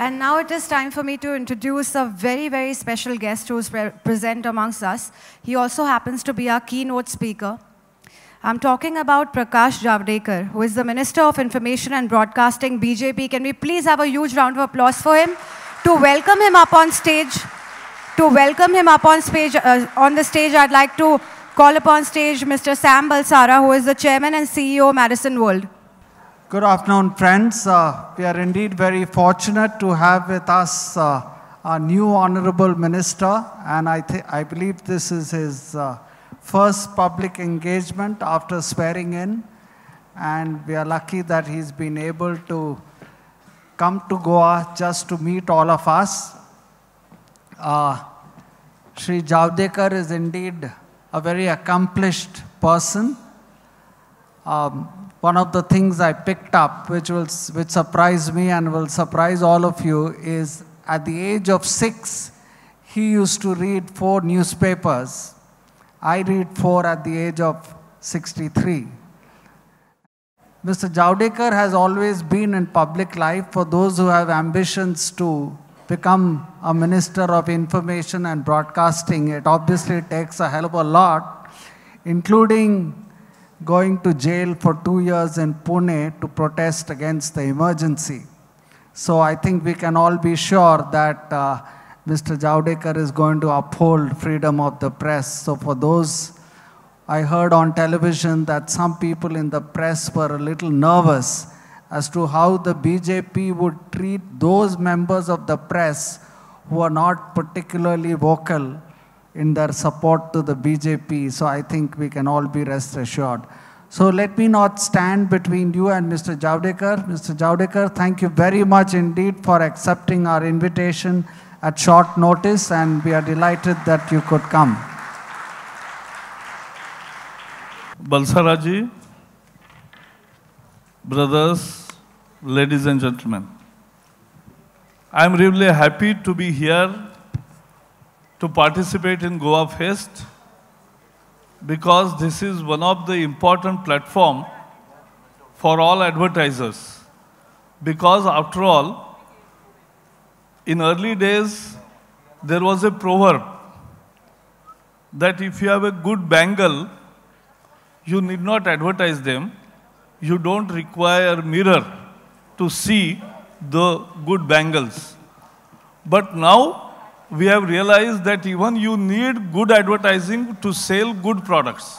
And now it is time for me to introduce a very, very special guest who is pre present amongst us. He also happens to be our keynote speaker. I'm talking about Prakash Javadekar, who is the Minister of Information and Broadcasting, BJP. Can we please have a huge round of applause for him? To welcome him up on stage, to welcome him up on, stage, uh, on the stage, I'd like to call upon stage Mr. Sam Balsara, who is the Chairman and CEO, Madison World. Good afternoon, friends. Uh, we are indeed very fortunate to have with us uh, our new Honorable Minister, and I, I believe this is his uh, first public engagement after swearing in, and we are lucky that he's been able to come to Goa just to meet all of us. Uh, Sri Javdekar is indeed a very accomplished person. Um, one of the things I picked up, which, will, which surprised me and will surprise all of you, is at the age of six, he used to read four newspapers. I read four at the age of 63. Mr. Jaudekar has always been in public life for those who have ambitions to become a minister of information and broadcasting. It obviously takes a hell of a lot, including going to jail for two years in Pune to protest against the emergency. So I think we can all be sure that uh, Mr. Jaudekar is going to uphold freedom of the press. So for those, I heard on television that some people in the press were a little nervous as to how the BJP would treat those members of the press who are not particularly vocal in their support to the BJP. So I think we can all be rest assured. So let me not stand between you and Mr. Javdekar. Mr. Javdekar, thank you very much indeed for accepting our invitation at short notice and we are delighted that you could come. Balsaraji, brothers, ladies and gentlemen, I am really happy to be here to participate in Goa Fest because this is one of the important platform for all advertisers. Because after all, in early days, there was a proverb that if you have a good bangle, you need not advertise them. You don't require mirror to see the good bangles. But now, we have realized that even you need good advertising to sell good products.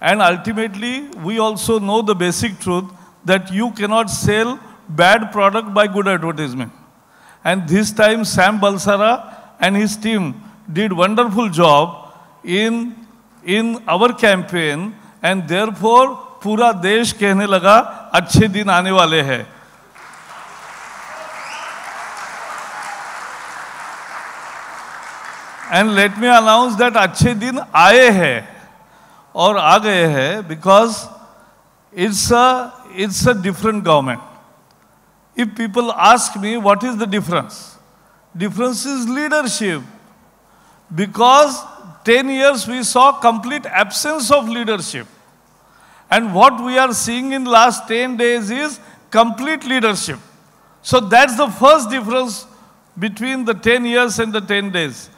And ultimately, we also know the basic truth that you cannot sell bad product by good advertisement. And this time, Sam Balsara and his team did wonderful job in, in our campaign, and therefore, pura desh कहने laga अच्छे din aane wale hai. And let me announce that अच्छे दिन आए हैं और आ गए because it's a it's a different government. If people ask me what is the difference, difference is leadership. Because 10 years we saw complete absence of leadership. And what we are seeing in last 10 days is complete leadership. So that's the first difference between the 10 years and the 10 days.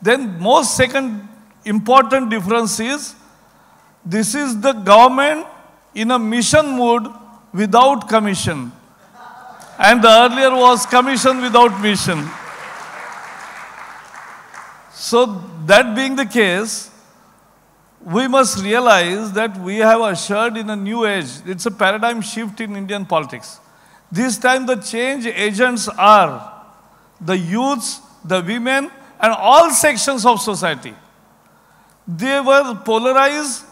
Then most second important difference is this is the government in a mission mode without commission. And the earlier was commission without mission. So that being the case, we must realize that we have ushered in a new age. It's a paradigm shift in Indian politics. This time the change agents are the youths, the women, and all sections of society. They were polarized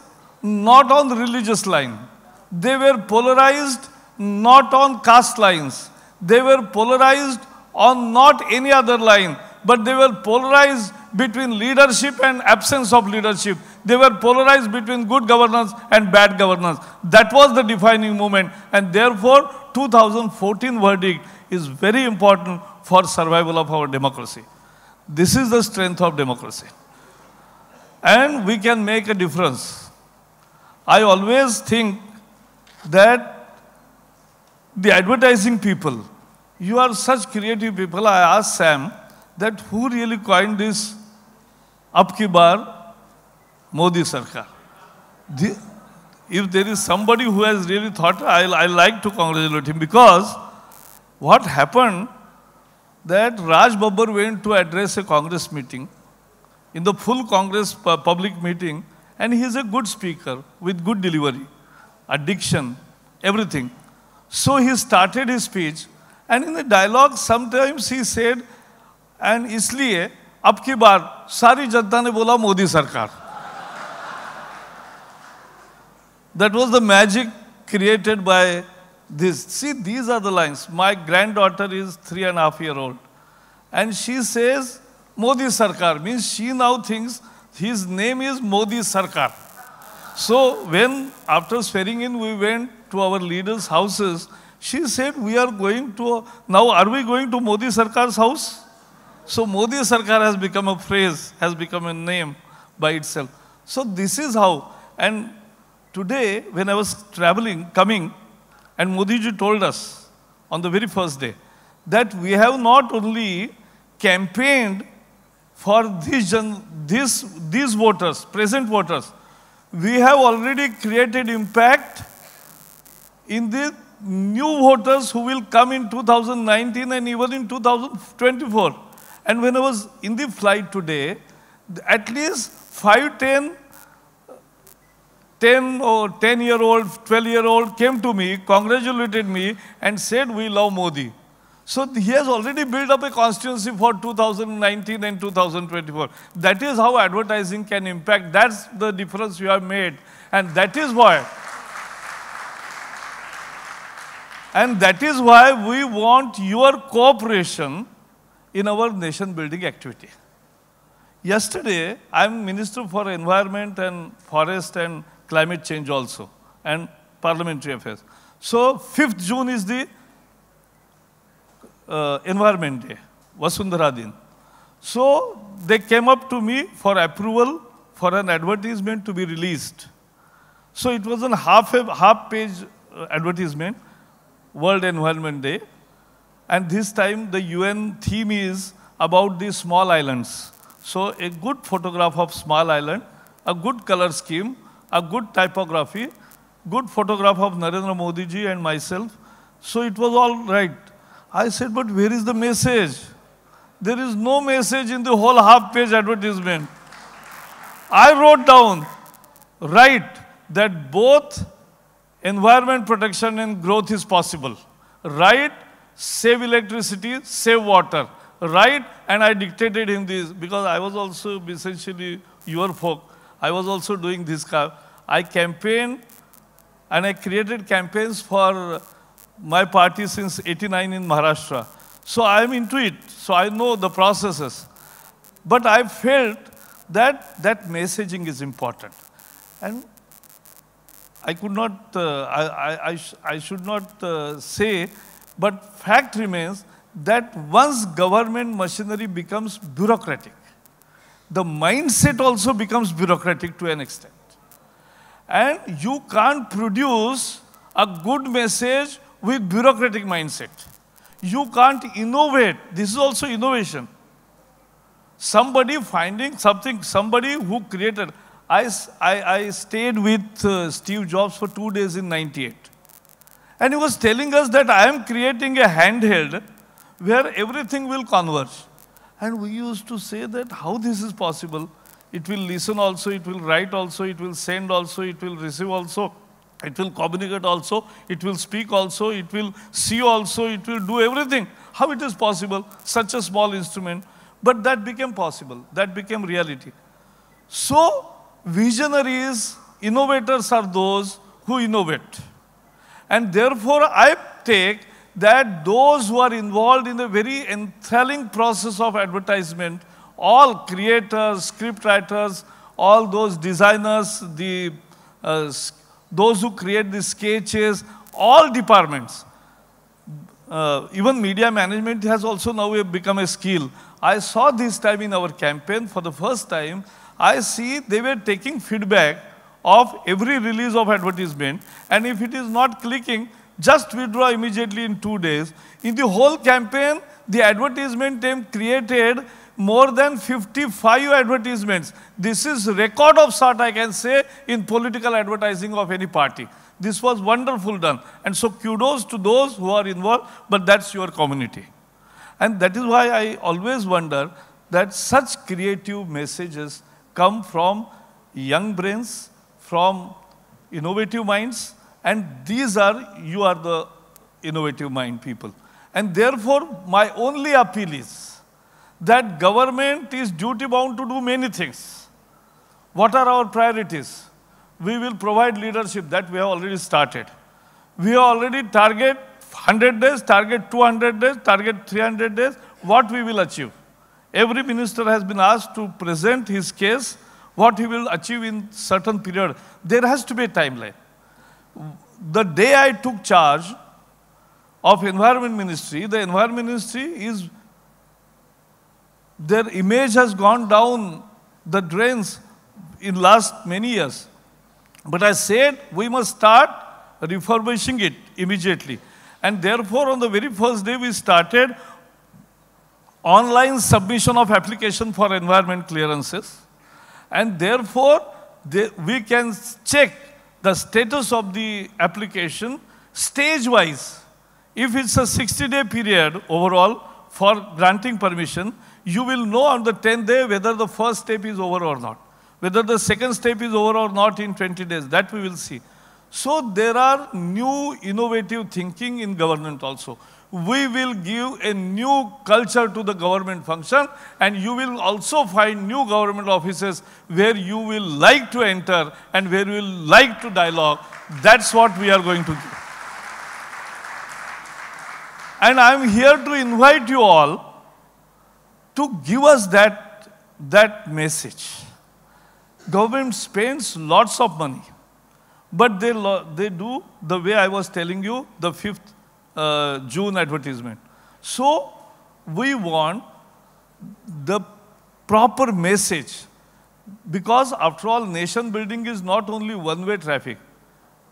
not on religious line. They were polarized not on caste lines. They were polarized on not any other line, but they were polarized between leadership and absence of leadership. They were polarized between good governance and bad governance. That was the defining moment. And therefore, 2014 verdict is very important for survival of our democracy. This is the strength of democracy. And we can make a difference. I always think that the advertising people, you are such creative people. I asked Sam that who really coined this Apki Bar Modi Sarkar. The, if there is somebody who has really thought, I'll, i like to congratulate him because what happened that Raj Babbar went to address a Congress meeting, in the full Congress public meeting, and he is a good speaker with good delivery, addiction, everything. So he started his speech, and in the dialogue, sometimes he said, and इसलिए अब की बार सारी जनता ने बोला मोदी सरकार That was the magic created by. This, see, these are the lines. My granddaughter is three and a half year old. And she says, Modi Sarkar, means she now thinks his name is Modi Sarkar. So when, after swearing in, we went to our leaders' houses, she said, we are going to, now are we going to Modi Sarkar's house? So Modi Sarkar has become a phrase, has become a name by itself. So this is how. And today, when I was traveling, coming, and Modiji told us on the very first day that we have not only campaigned for these, these, these voters, present voters, we have already created impact in the new voters who will come in 2019 and even in 2024. And when I was in the flight today, at least 5, 10 10 or 10 year old, 12 year old came to me, congratulated me, and said, We love Modi. So he has already built up a constituency for 2019 and 2024. That is how advertising can impact. That's the difference you have made. And that is why. And that is why we want your cooperation in our nation building activity. Yesterday, I'm Minister for Environment and Forest and climate change also, and parliamentary affairs. So 5th June is the uh, Environment Day, Vasundhara Din. So they came up to me for approval for an advertisement to be released. So it was a half, a half page uh, advertisement, World Environment Day. And this time the UN theme is about the small islands. So a good photograph of small island, a good color scheme, a good typography, good photograph of Narendra Modi ji and myself. So it was all right. I said, but where is the message? There is no message in the whole half page advertisement. I wrote down, right, that both environment protection and growth is possible. Right, save electricity, save water. Right, and I dictated him this because I was also essentially your folk. I was also doing this. I campaigned and I created campaigns for my party since 89 in Maharashtra. So I'm into it. So I know the processes. But I felt that that messaging is important. And I could not, uh, I, I, I, sh I, should not uh, say, but fact remains that once government machinery becomes bureaucratic, the mindset also becomes bureaucratic to an extent. And you can't produce a good message with bureaucratic mindset. You can't innovate. This is also innovation. Somebody finding something, somebody who created. I, I, I stayed with uh, Steve Jobs for two days in 98. And he was telling us that I am creating a handheld where everything will converge. And we used to say that how this is possible. It will listen also, it will write also, it will send also, it will receive also, it will communicate also, it will speak also, it will see also, it will do everything. How it is possible, such a small instrument. But that became possible, that became reality. So, visionaries, innovators are those who innovate. And therefore, I take that those who are involved in the very enthralling process of advertisement, all creators, scriptwriters, all those designers, the, uh, those who create the sketches, all departments, uh, even media management has also now become a skill. I saw this time in our campaign for the first time, I see they were taking feedback of every release of advertisement and if it is not clicking, just withdraw immediately in two days. In the whole campaign, the advertisement team created more than 55 advertisements. This is record of sort, I can say, in political advertising of any party. This was wonderful done. And so kudos to those who are involved, but that's your community. And that is why I always wonder that such creative messages come from young brains, from innovative minds, and these are, you are the innovative mind people. And therefore, my only appeal is that government is duty bound to do many things. What are our priorities? We will provide leadership that we have already started. We already target 100 days, target 200 days, target 300 days, what we will achieve. Every minister has been asked to present his case, what he will achieve in certain period. There has to be a timeline the day I took charge of environment ministry, the environment ministry is, their image has gone down the drains in last many years. But I said we must start refurbishing it immediately. And therefore, on the very first day, we started online submission of application for environment clearances. And therefore, they, we can check the status of the application stage-wise. If it's a 60-day period overall for granting permission, you will know on the 10th day whether the first step is over or not, whether the second step is over or not in 20 days. That we will see. So there are new innovative thinking in government also we will give a new culture to the government function and you will also find new government offices where you will like to enter and where you will like to dialogue. That's what we are going to do. And I'm here to invite you all to give us that, that message. Government spends lots of money, but they, they do the way I was telling you, the fifth uh, June advertisement. So we want the proper message because after all, nation building is not only one-way traffic.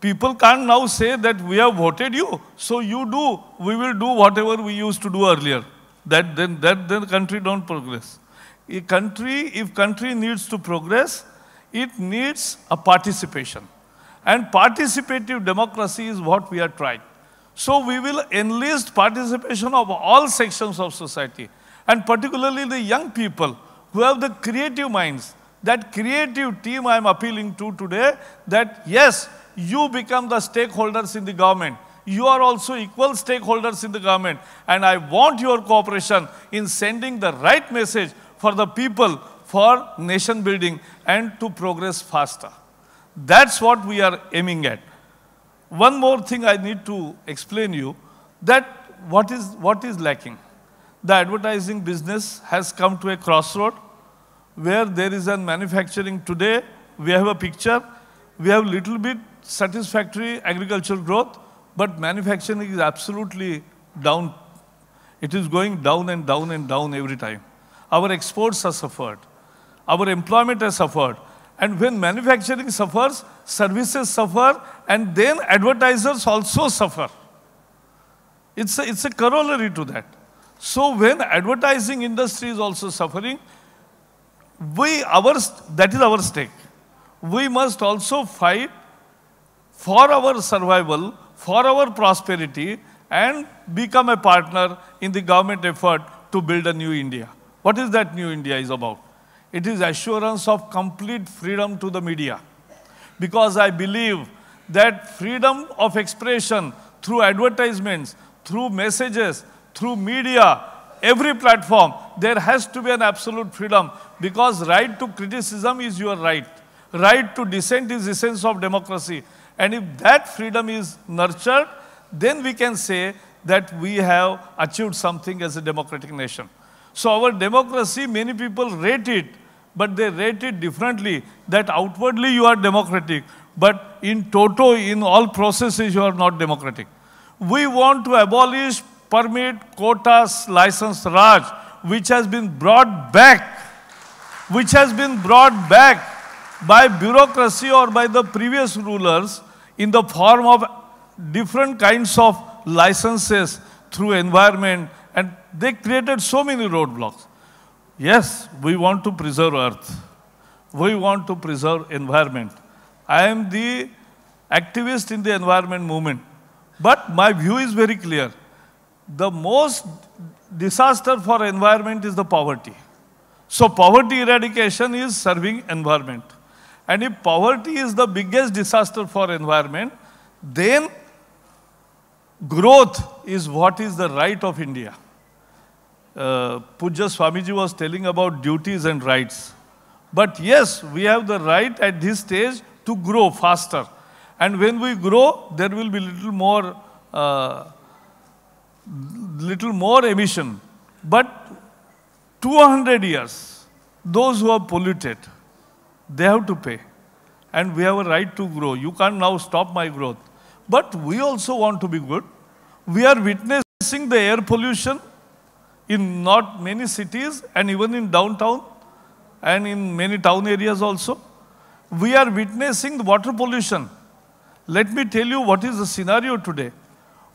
People can't now say that we have voted you, so you do, we will do whatever we used to do earlier. That then, that then country don't progress. A country, if country needs to progress, it needs a participation. And participative democracy is what we are trying. So we will enlist participation of all sections of society and particularly the young people who have the creative minds. That creative team I am appealing to today that yes, you become the stakeholders in the government. You are also equal stakeholders in the government. And I want your cooperation in sending the right message for the people for nation building and to progress faster. That's what we are aiming at one more thing I need to explain you that what is, what is lacking. The advertising business has come to a crossroad where there is a manufacturing today, we have a picture, we have little bit satisfactory agricultural growth, but manufacturing is absolutely down. It is going down and down and down every time. Our exports are suffered. Our employment has suffered. And when manufacturing suffers, services suffer, and then advertisers also suffer. It's a, it's a corollary to that. So when advertising industry is also suffering, we our that is our stake. We must also fight for our survival, for our prosperity, and become a partner in the government effort to build a new India. What is that new India is about? It is assurance of complete freedom to the media. Because I believe that freedom of expression through advertisements, through messages, through media, every platform, there has to be an absolute freedom because right to criticism is your right. Right to dissent is the sense of democracy. And if that freedom is nurtured, then we can say that we have achieved something as a democratic nation. So our democracy, many people rate it but they rate it differently that outwardly you are democratic, but in toto, in all processes, you are not democratic. We want to abolish permit, quotas, license, Raj, which has been brought back, which has been brought back by bureaucracy or by the previous rulers in the form of different kinds of licenses through environment and they created so many roadblocks. Yes, we want to preserve earth. We want to preserve environment. I am the activist in the environment movement. But my view is very clear. The most disaster for environment is the poverty. So poverty eradication is serving environment. And if poverty is the biggest disaster for environment, then growth is what is the right of India. Uh, Pujya Swamiji was telling about duties and rights. But yes, we have the right at this stage to grow faster. And when we grow, there will be little more, uh, little more emission. But 200 years, those who are polluted, they have to pay. And we have a right to grow. You can't now stop my growth. But we also want to be good. We are witnessing the air pollution in not many cities and even in downtown and in many town areas also. We are witnessing the water pollution. Let me tell you what is the scenario today.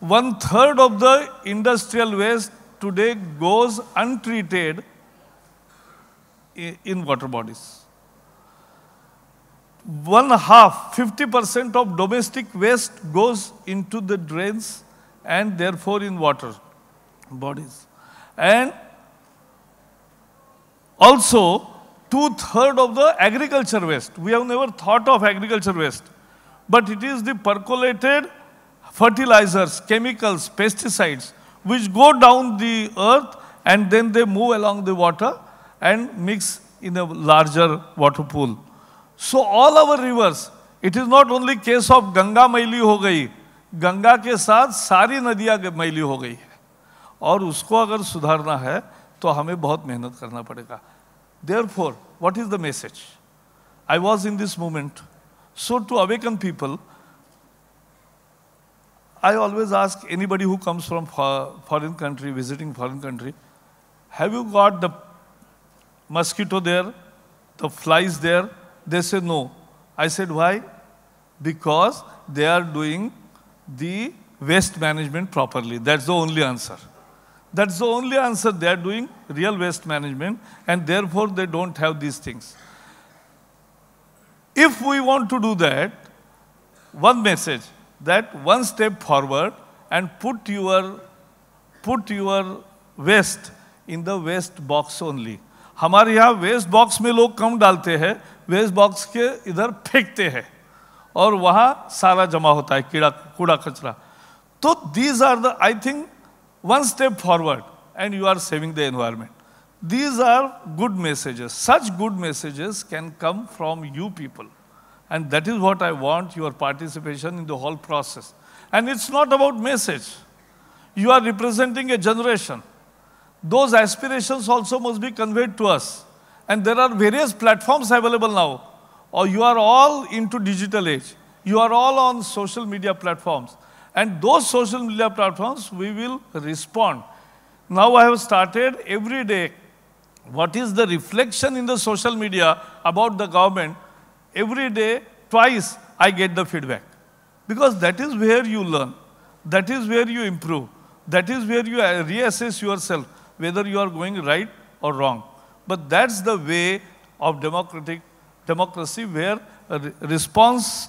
One third of the industrial waste today goes untreated in water bodies. One half, 50% of domestic waste goes into the drains and therefore in water bodies and also two-third of the agriculture waste. We have never thought of agriculture waste, but it is the percolated fertilizers, chemicals, pesticides, which go down the earth and then they move along the water and mix in a larger water pool. So all our rivers, it is not only case of Ganga maili ho गई, Ganga ke saath सारी नदियाँ maili ho गई और उसको अगर सुधारना है तो हमें बहुत मेहनत करना पड़ेगा there for what is the message I was in this moment so to awaken people I always ask anybody who comes from foreign country, visiting foreign country, have you got the mosquito there, the flies there? They say no. I said, why? Because they are doing the waste management properly. That's the only answer. That's the only answer. They are doing real waste management and therefore they don't have these things. If we want to do that, one message that one step forward and put your, put your waste in the waste box only. हमारे यहाँ waste box में लोग कम डालते हैं waste box के इधर फेंकते हैं और वहाँ सारा जमा होता है कीड़ा कूड़ा कचरा तो these are the I think one step forward and you are saving the environment. These are good messages. Such good messages can come from you people. And that is what I want your participation in the whole process. And it's not about message. You are representing a generation. Those aspirations also must be conveyed to us. And there are various platforms available now. Or you are all into digital age. You are all on social media platforms. And those social media platforms, we will respond. Now I have started every day what is the reflection in the social media about the government. Every day, twice, I get the feedback. Because that is where you learn. That is where you improve. That is where you reassess yourself, whether you are going right or wrong. But that's the way of democratic democracy where response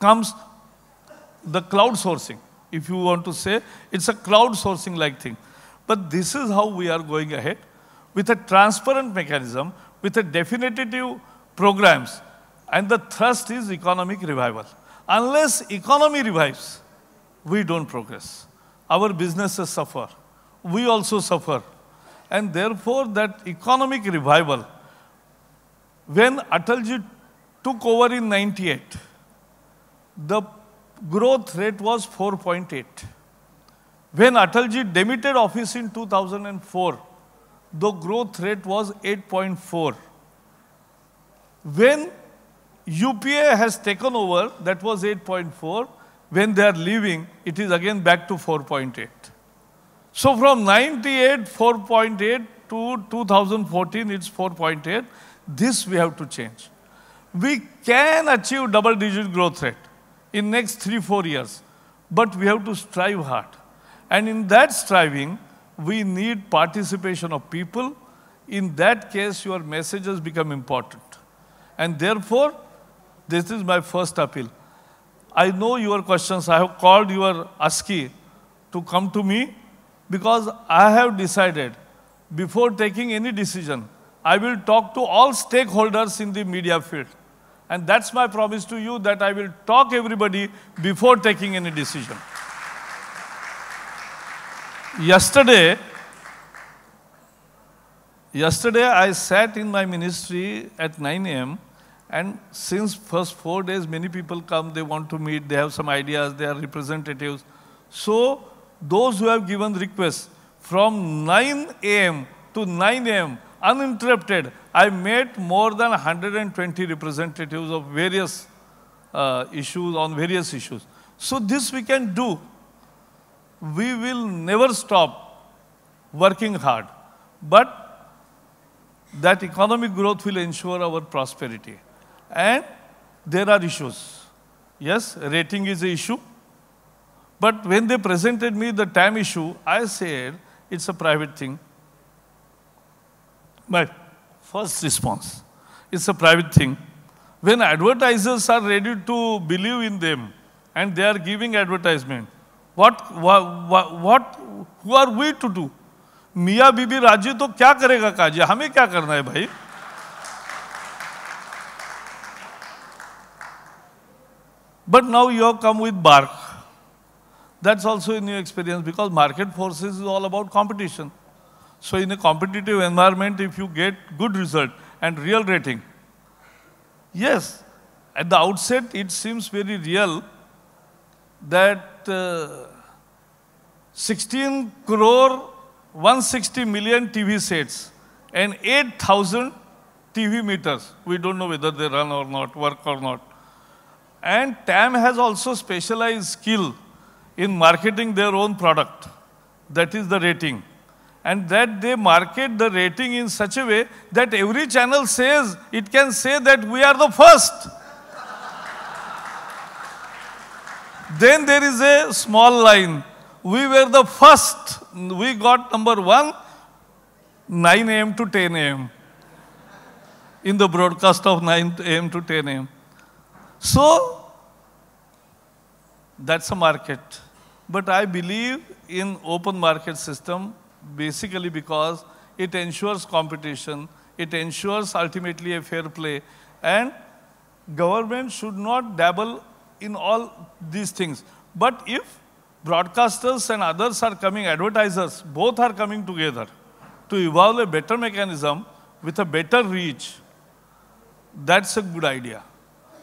comes the cloud sourcing, if you want to say, it's a cloud sourcing like thing. But this is how we are going ahead with a transparent mechanism, with a definitive programs. And the thrust is economic revival. Unless economy revives, we don't progress. Our businesses suffer. We also suffer. And therefore, that economic revival, when Atalji took over in 98, the growth rate was 4.8. When Atalji demitted office in 2004, the growth rate was 8.4. When UPA has taken over, that was 8.4. When they are leaving, it is again back to 4.8. So from 98, 4.8 to 2014, it's 4.8. This we have to change. We can achieve double digit growth rate in next three, four years. But we have to strive hard. And in that striving, we need participation of people. In that case, your messages become important. And therefore, this is my first appeal. I know your questions. I have called your ASCII to come to me because I have decided before taking any decision, I will talk to all stakeholders in the media field. And that's my promise to you that I will talk everybody before taking any decision. yesterday, yesterday I sat in my ministry at 9 a.m. And since first four days, many people come, they want to meet, they have some ideas, they are representatives. So those who have given requests from 9 a.m. to 9 a.m., uninterrupted. I met more than 120 representatives of various uh, issues, on various issues. So this we can do. We will never stop working hard. But that economic growth will ensure our prosperity. And there are issues. Yes, rating is an issue. But when they presented me the time issue, I said, it's a private thing. My first response, it's a private thing. When advertisers are ready to believe in them and they are giving advertisement, what, what, what who are we to do? मियाँ बीबी राजी तो क्या करेगा काजी हमें क्या करना है भाई But now you have come with bark. That's also a new experience because market forces is all about competition. So in a competitive environment, if you get good result and real rating, yes, at the outset it seems very real that uh, 16 crore 160 million TV sets and 8,000 TV meters. We don't know whether they run or not, work or not. And TAM has also specialized skill in marketing their own product. That is the rating and that they market the rating in such a way that every channel says it can say that we are the first. then there is a small line. We were the first. We got number one, 9 a.m. to 10 a.m. in the broadcast of 9 a.m. to 10 a.m. So that's a market. But I believe in open market system basically because it ensures competition, it ensures ultimately a fair play, and government should not dabble in all these things. But if broadcasters and others are coming, advertisers, both are coming together to evolve a better mechanism with a better reach, that's a good idea.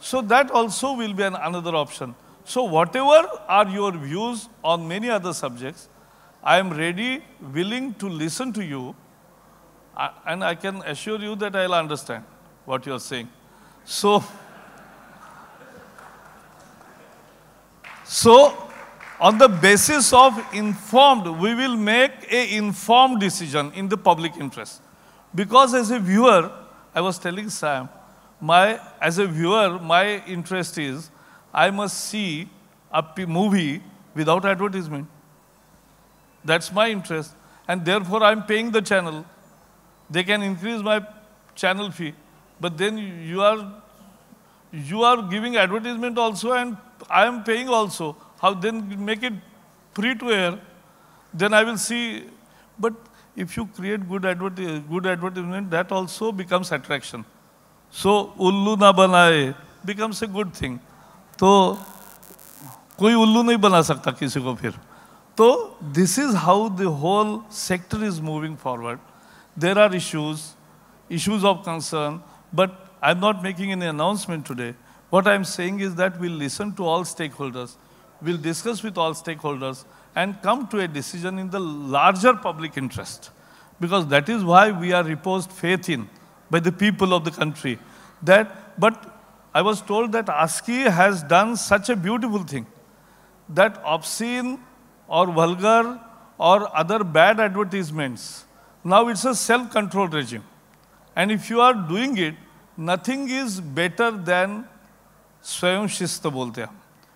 So that also will be an, another option. So whatever are your views on many other subjects, I am ready, willing to listen to you, and I can assure you that I'll understand what you're saying. So, so on the basis of informed, we will make a informed decision in the public interest. Because as a viewer, I was telling Sam, my, as a viewer, my interest is I must see a movie without advertisement. That's my interest. And therefore, I'm paying the channel. They can increase my channel fee. But then you are, you are giving advertisement also, and I am paying also. How then make it free to air? Then I will see. But if you create good, adverti- good advertisement, that also becomes attraction. So, ullu na banaye becomes a good thing. So कोई ullu नहीं बना सकता किसी को फिर so this is how the whole sector is moving forward. There are issues, issues of concern, but I'm not making any announcement today. What I'm saying is that we'll listen to all stakeholders, we'll discuss with all stakeholders, and come to a decision in the larger public interest. Because that is why we are reposed faith in by the people of the country. That, but I was told that ASCII has done such a beautiful thing that obscene or vulgar or other bad advertisements. Now it's a self controlled regime. And if you are doing it, nothing is better than Swayam Shista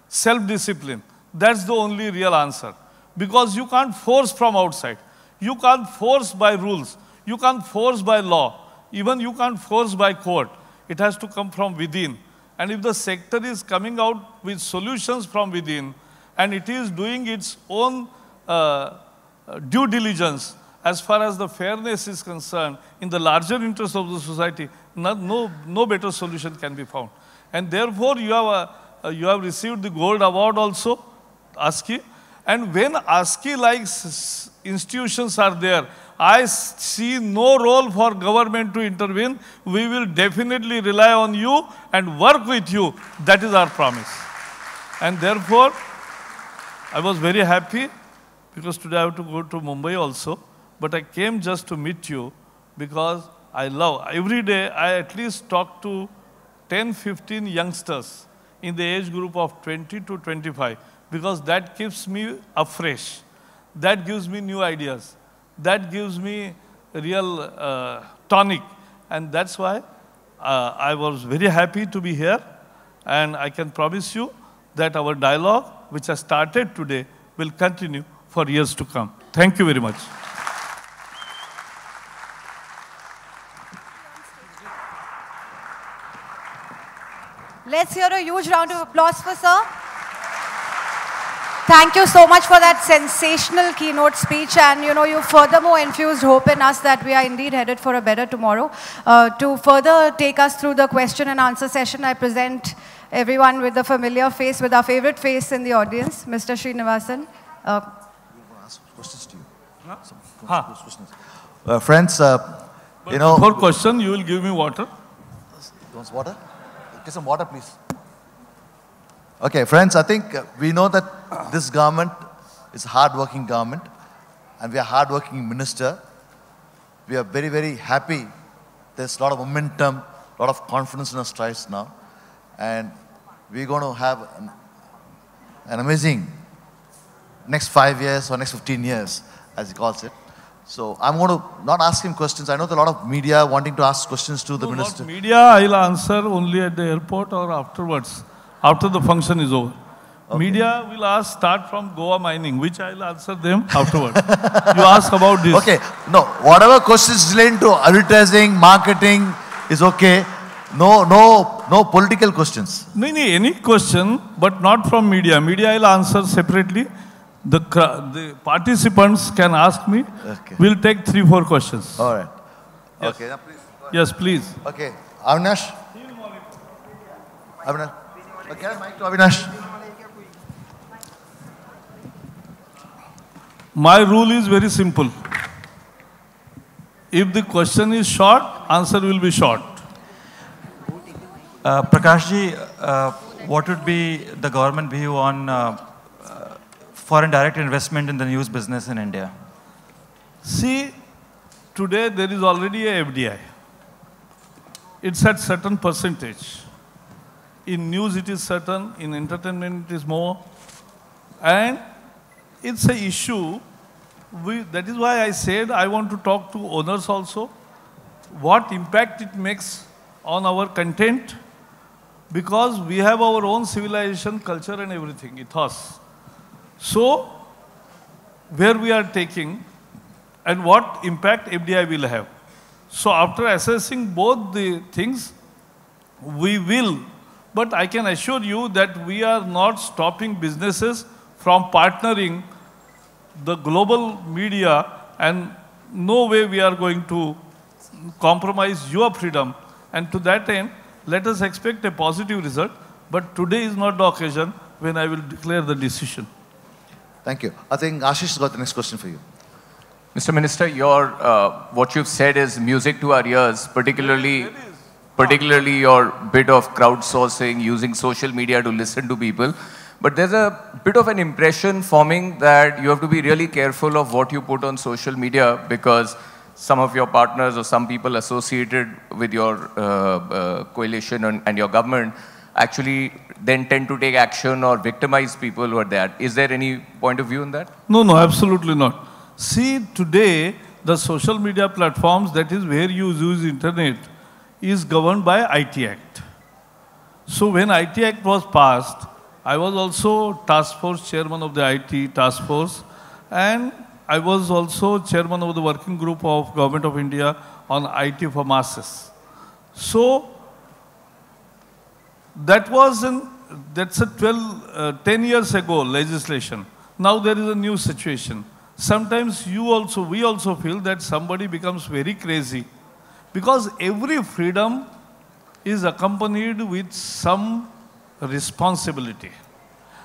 Self discipline. That's the only real answer. Because you can't force from outside. You can't force by rules. You can't force by law. Even you can't force by court. It has to come from within. And if the sector is coming out with solutions from within, and it is doing its own uh, due diligence as far as the fairness is concerned in the larger interest of the society, not, no, no better solution can be found. And therefore, you have, a, uh, uh, you have received the gold award also, ASCII. And when ASCII-like institutions are there, I see no role for government to intervene. We will definitely rely on you and work with you. That is our promise. And therefore, I was very happy because today I have to go to Mumbai also. But I came just to meet you because I love. Every day I at least talk to 10, 15 youngsters in the age group of 20 to 25 because that keeps me afresh. That gives me new ideas. That gives me real uh, tonic. And that's why uh, I was very happy to be here. And I can promise you that our dialogue which has started today will continue for years to come. Thank you very much. Let's hear a huge round of applause for sir. Thank you so much for that sensational keynote speech and you know you furthermore infused hope in us that we are indeed headed for a better tomorrow. Uh, to further take us through the question and answer session, I present everyone with the familiar face, with our favorite face in the audience, Mr. Srinivasan. Uh, questions to you. Uh, friends, uh, you know... Before question, you will give me water. You want water? Get some water, please. Okay, friends, I think uh, we know that this government is a hard-working government and we are hard-working minister. We are very, very happy. There's a lot of momentum, a lot of confidence in our strides now. And we're going to have an, an amazing next five years or next 15 years, as he calls it. So I'm going to not ask him questions. I know there are a lot of media wanting to ask questions to the no, minister. media, I'll answer only at the airport or afterwards, after the function is over. Okay. Media will ask, start from Goa mining, which I'll answer them afterwards. you ask about this. Okay, no, whatever questions related to advertising, marketing is okay. No, no, no political questions. No, no, any question, but not from media. Media will answer separately. The, the participants can ask me. Okay. We'll take three, four questions. All right. Yes. Okay, now please. Yes, please. Okay. Avinash? Avinash. Okay, mic to Avinash. My rule is very simple. If the question is short, answer will be short. Uh, Prakashji, uh, what would be the government view on uh, uh, foreign direct investment in the news business in India? See, today there is already a FDI. It's at certain percentage. In news it is certain, in entertainment it is more. And it's an issue. We, that is why I said I want to talk to owners also. What impact it makes on our content, because we have our own civilization, culture, and everything, ethos. So, where we are taking and what impact FDI will have. So, after assessing both the things, we will, but I can assure you that we are not stopping businesses from partnering the global media and no way we are going to compromise your freedom. And to that end, let us expect a positive result. But today is not the occasion when I will declare the decision. Thank you. I think Ashish has got the next question for you. Mr. Minister, your, uh, what you've said is music to our ears, particularly, particularly your bit of crowdsourcing, using social media to listen to people. But there's a bit of an impression forming that you have to be really careful of what you put on social media because some of your partners or some people associated with your uh, uh, coalition and, and your government actually then tend to take action or victimize people who are there. Is there any point of view in that? No, no, absolutely not. See, today, the social media platforms, that is where you use internet, is governed by IT Act. So when IT Act was passed, I was also task force chairman of the IT task force, and I was also chairman of the working group of Government of India on IT for masses. So that was in, that's a 12, uh, 10 years ago legislation. Now there is a new situation. Sometimes you also, we also feel that somebody becomes very crazy because every freedom is accompanied with some responsibility.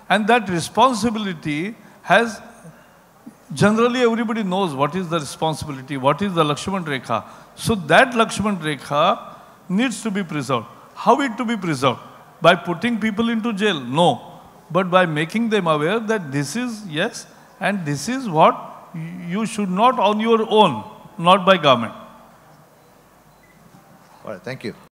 And that responsibility has generally everybody knows what is the responsibility, what is the Lakshman Rekha. So that Lakshman Rekha needs to be preserved. How it to be preserved? By putting people into jail? No. But by making them aware that this is yes and this is what you should not on your own, not by government. All right, thank you.